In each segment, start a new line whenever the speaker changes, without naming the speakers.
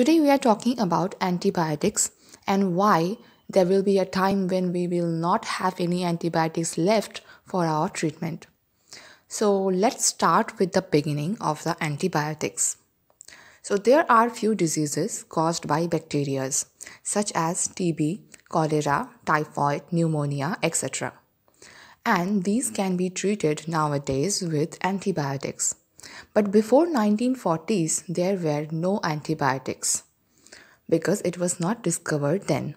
Today we are talking about antibiotics and why there will be a time when we will not have any antibiotics left for our treatment. So let's start with the beginning of the antibiotics. So there are few diseases caused by bacteria such as TB, cholera, typhoid, pneumonia, etc. And these can be treated nowadays with antibiotics. But before 1940s, there were no antibiotics because it was not discovered then.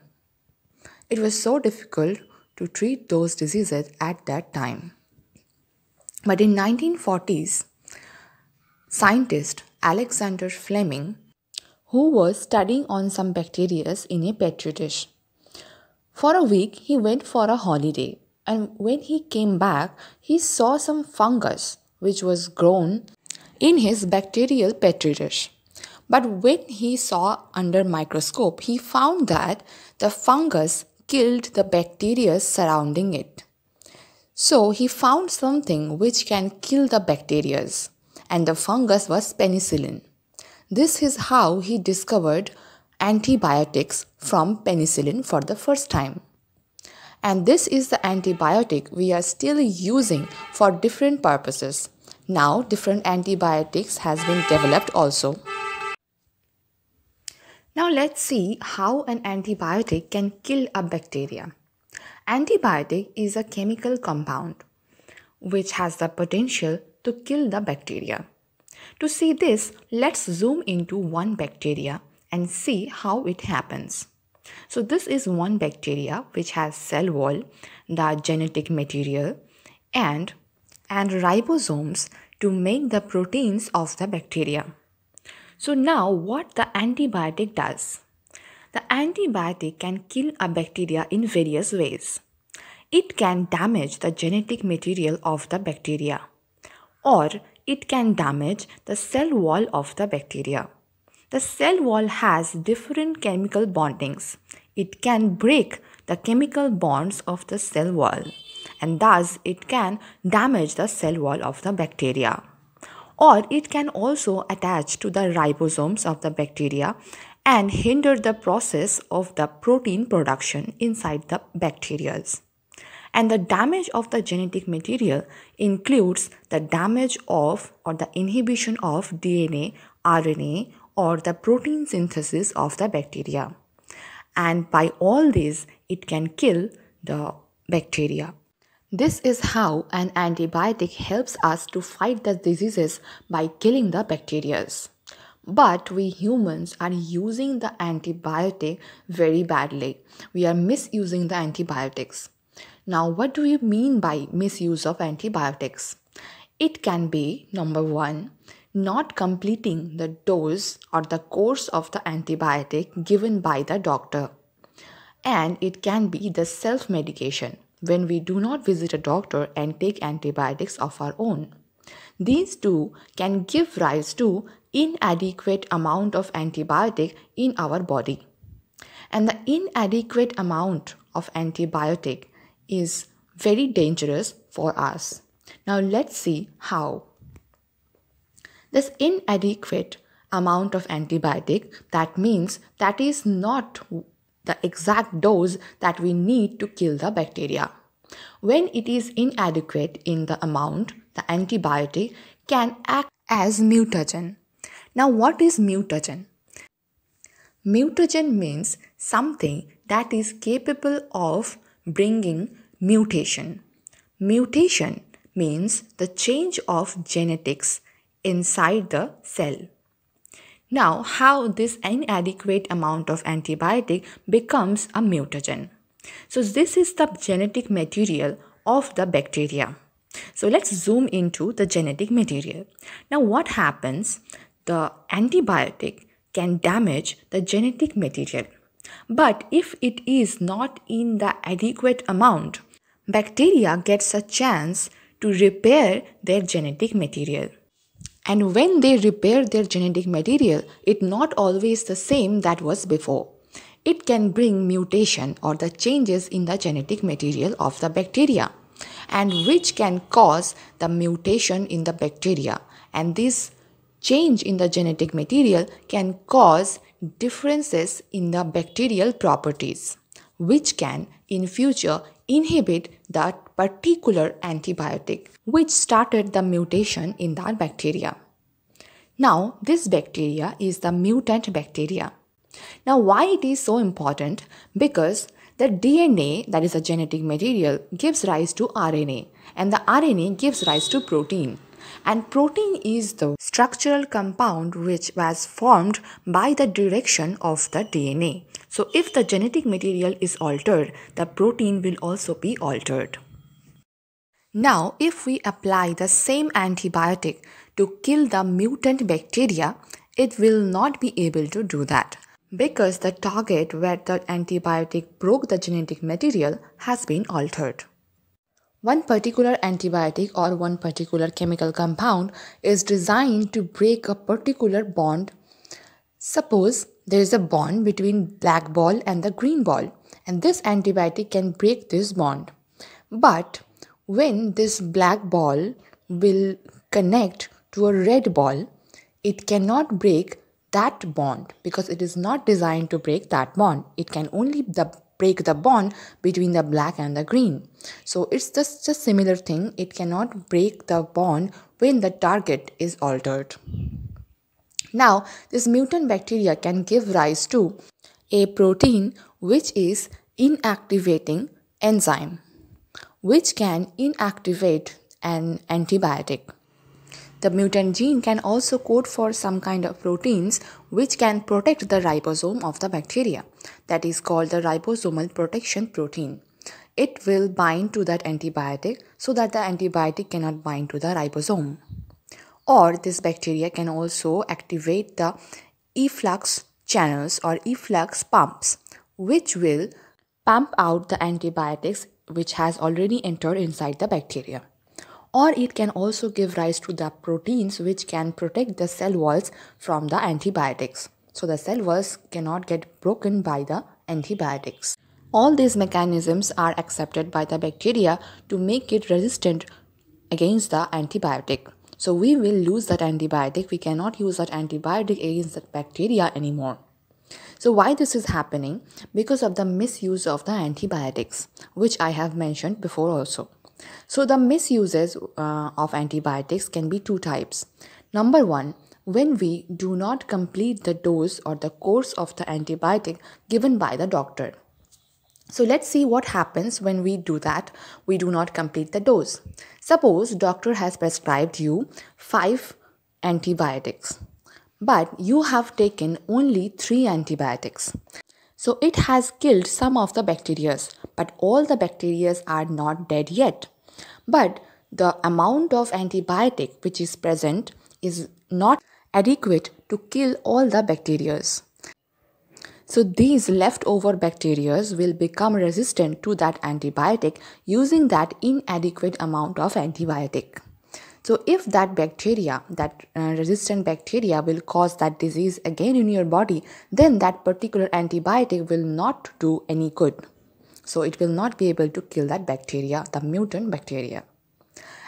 It was so difficult to treat those diseases at that time. But in 1940s, scientist Alexander Fleming, who was studying on some bacteria in a petri dish, for a week he went for a holiday and when he came back he saw some fungus which was grown in his bacterial petri dish. But when he saw under microscope, he found that the fungus killed the bacteria surrounding it. So he found something which can kill the bacteria, and the fungus was penicillin. This is how he discovered antibiotics from penicillin for the first time and this is the antibiotic we are still using for different purposes. Now different antibiotics has been developed also. Now let's see how an antibiotic can kill a bacteria. Antibiotic is a chemical compound which has the potential to kill the bacteria. To see this, let's zoom into one bacteria and see how it happens. So this is one bacteria which has cell wall, the genetic material and and ribosomes to make the proteins of the bacteria. So now what the antibiotic does? The antibiotic can kill a bacteria in various ways. It can damage the genetic material of the bacteria or it can damage the cell wall of the bacteria. The cell wall has different chemical bondings. It can break the chemical bonds of the cell wall and thus it can damage the cell wall of the bacteria. Or it can also attach to the ribosomes of the bacteria and hinder the process of the protein production inside the bacteria. And the damage of the genetic material includes the damage of or the inhibition of DNA, RNA or the protein synthesis of the bacteria. And by all this, it can kill the bacteria. This is how an antibiotic helps us to fight the diseases by killing the bacteria. But we humans are using the antibiotic very badly. We are misusing the antibiotics. Now, what do we mean by misuse of antibiotics? It can be number one, not completing the dose or the course of the antibiotic given by the doctor. And it can be the self medication when we do not visit a doctor and take antibiotics of our own. These two can give rise to inadequate amount of antibiotic in our body. And the inadequate amount of antibiotic is very dangerous for us. Now let's see how this inadequate amount of antibiotic, that means that is not the exact dose that we need to kill the bacteria. When it is inadequate in the amount, the antibiotic can act as mutagen. Now, what is mutagen? Mutagen means something that is capable of bringing mutation. Mutation means the change of genetics inside the cell. Now, how this inadequate amount of antibiotic becomes a mutagen. So, this is the genetic material of the bacteria. So, let's zoom into the genetic material. Now, what happens? The antibiotic can damage the genetic material. But if it is not in the adequate amount, bacteria gets a chance to repair their genetic material. And when they repair their genetic material, it not always the same that was before. It can bring mutation or the changes in the genetic material of the bacteria and which can cause the mutation in the bacteria and this change in the genetic material can cause differences in the bacterial properties which can in future inhibit that particular antibiotic, which started the mutation in that bacteria. Now, this bacteria is the mutant bacteria. Now, why it is so important? Because the DNA, that is a genetic material, gives rise to RNA, and the RNA gives rise to protein. And protein is the structural compound which was formed by the direction of the DNA. So if the genetic material is altered, the protein will also be altered. Now, if we apply the same antibiotic to kill the mutant bacteria, it will not be able to do that because the target where the antibiotic broke the genetic material has been altered. One particular antibiotic or one particular chemical compound is designed to break a particular bond. Suppose there is a bond between black ball and the green ball and this antibiotic can break this bond. But when this black ball will connect to a red ball, it cannot break that bond because it is not designed to break that bond. It can only the break the bond between the black and the green. So it's just a similar thing. It cannot break the bond when the target is altered. Now, this mutant bacteria can give rise to a protein which is inactivating enzyme, which can inactivate an antibiotic. The mutant gene can also code for some kind of proteins which can protect the ribosome of the bacteria. That is called the ribosomal protection protein. It will bind to that antibiotic so that the antibiotic cannot bind to the ribosome. Or this bacteria can also activate the efflux channels or efflux pumps which will pump out the antibiotics which has already entered inside the bacteria or it can also give rise to the proteins which can protect the cell walls from the antibiotics. So the cell walls cannot get broken by the antibiotics. All these mechanisms are accepted by the bacteria to make it resistant against the antibiotic. So we will lose that antibiotic. We cannot use that antibiotic against that bacteria anymore. So why this is happening? Because of the misuse of the antibiotics, which I have mentioned before also. So, the misuses uh, of antibiotics can be two types. Number one, when we do not complete the dose or the course of the antibiotic given by the doctor. So let's see what happens when we do that. We do not complete the dose. Suppose doctor has prescribed you 5 antibiotics but you have taken only 3 antibiotics. So it has killed some of the bacteria but all the bacteria are not dead yet but the amount of antibiotic which is present is not adequate to kill all the bacteria. So these leftover bacteria will become resistant to that antibiotic using that inadequate amount of antibiotic. So if that bacteria, that uh, resistant bacteria will cause that disease again in your body, then that particular antibiotic will not do any good. So it will not be able to kill that bacteria, the mutant bacteria.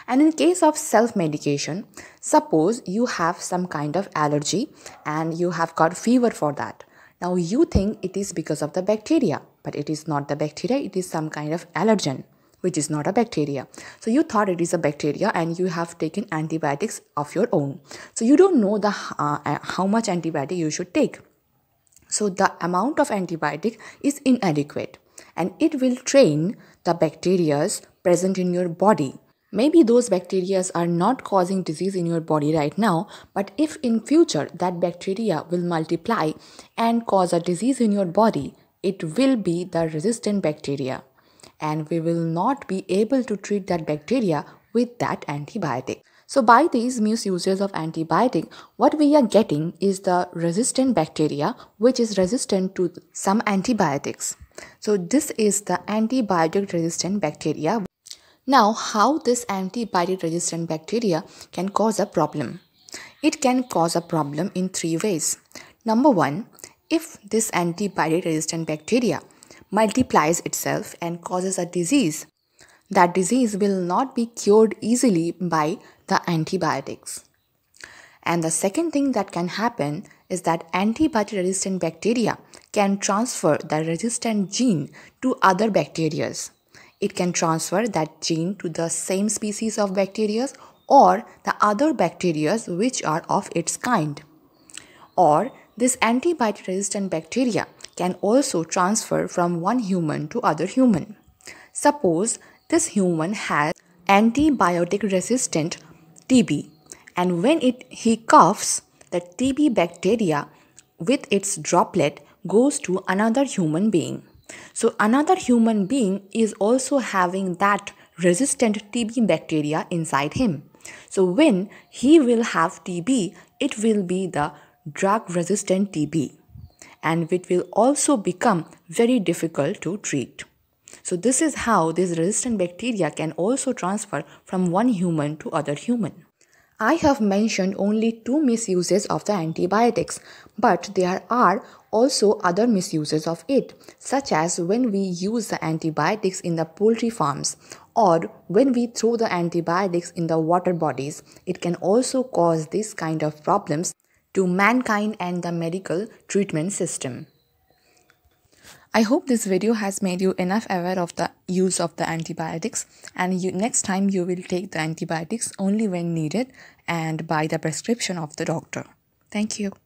And in case of self-medication, suppose you have some kind of allergy and you have got fever for that. Now you think it is because of the bacteria, but it is not the bacteria, it is some kind of allergen which is not a bacteria. So you thought it is a bacteria and you have taken antibiotics of your own. So you don't know the uh, uh how much antibiotic you should take. So the amount of antibiotic is inadequate and it will train the bacteria's present in your body. Maybe those bacteria's are not causing disease in your body right now, but if in future that bacteria will multiply and cause a disease in your body, it will be the resistant bacteria and we will not be able to treat that bacteria with that antibiotic. So by these misuses of antibiotic, what we are getting is the resistant bacteria which is resistant to some antibiotics. So this is the antibiotic resistant bacteria. Now how this antibiotic resistant bacteria can cause a problem? It can cause a problem in three ways. Number one, if this antibiotic resistant bacteria multiplies itself and causes a disease that disease will not be cured easily by the antibiotics. And the second thing that can happen is that antibiotic resistant bacteria can transfer the resistant gene to other bacteria. It can transfer that gene to the same species of bacteria or the other bacteria which are of its kind. Or this antibiotic resistant bacteria can also transfer from one human to other human. Suppose this human has antibiotic resistant TB and when it, he coughs, the TB bacteria with its droplet goes to another human being. So another human being is also having that resistant TB bacteria inside him. So when he will have TB, it will be the drug resistant TB and it will also become very difficult to treat. So this is how these resistant bacteria can also transfer from one human to other human. I have mentioned only two misuses of the antibiotics, but there are also other misuses of it, such as when we use the antibiotics in the poultry farms or when we throw the antibiotics in the water bodies. It can also cause this kind of problems to mankind and the medical treatment system. I hope this video has made you enough aware of the use of the antibiotics and you, next time you will take the antibiotics only when needed and by the prescription of the doctor. Thank you.